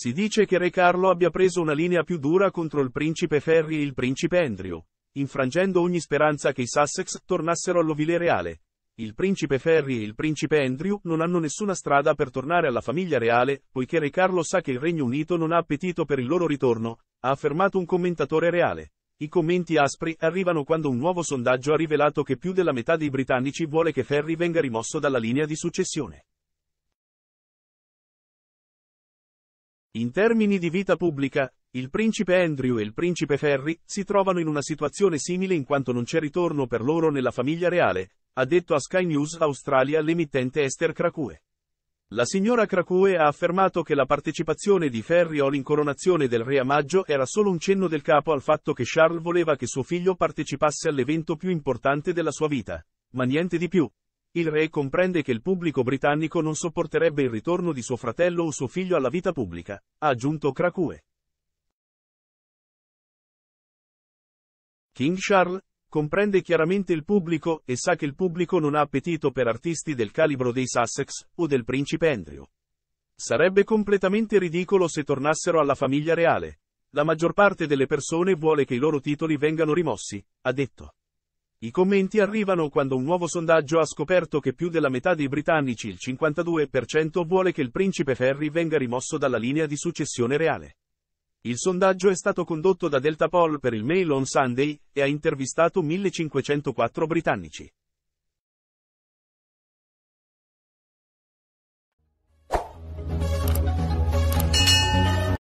Si dice che Re Carlo abbia preso una linea più dura contro il principe Ferry e il principe Andrew, infrangendo ogni speranza che i Sussex tornassero all'ovile reale. Il principe Ferry e il principe Andrew non hanno nessuna strada per tornare alla famiglia reale, poiché Re Carlo sa che il Regno Unito non ha appetito per il loro ritorno, ha affermato un commentatore reale. I commenti aspri arrivano quando un nuovo sondaggio ha rivelato che più della metà dei britannici vuole che Ferry venga rimosso dalla linea di successione. In termini di vita pubblica, il principe Andrew e il principe Ferry si trovano in una situazione simile in quanto non c'è ritorno per loro nella famiglia reale, ha detto a Sky News Australia l'emittente Esther Krakue. La signora Krakue ha affermato che la partecipazione di Ferry all'incoronazione del re a maggio era solo un cenno del capo al fatto che Charles voleva che suo figlio partecipasse all'evento più importante della sua vita, ma niente di più il re comprende che il pubblico britannico non sopporterebbe il ritorno di suo fratello o suo figlio alla vita pubblica, ha aggiunto Cracue. King Charles comprende chiaramente il pubblico e sa che il pubblico non ha appetito per artisti del calibro dei Sussex o del principe Andrew. Sarebbe completamente ridicolo se tornassero alla famiglia reale. La maggior parte delle persone vuole che i loro titoli vengano rimossi, ha detto. I commenti arrivano quando un nuovo sondaggio ha scoperto che più della metà dei britannici, il 52%, vuole che il principe Ferry venga rimosso dalla linea di successione reale. Il sondaggio è stato condotto da Delta Poll per il Mail on Sunday e ha intervistato 1504 britannici.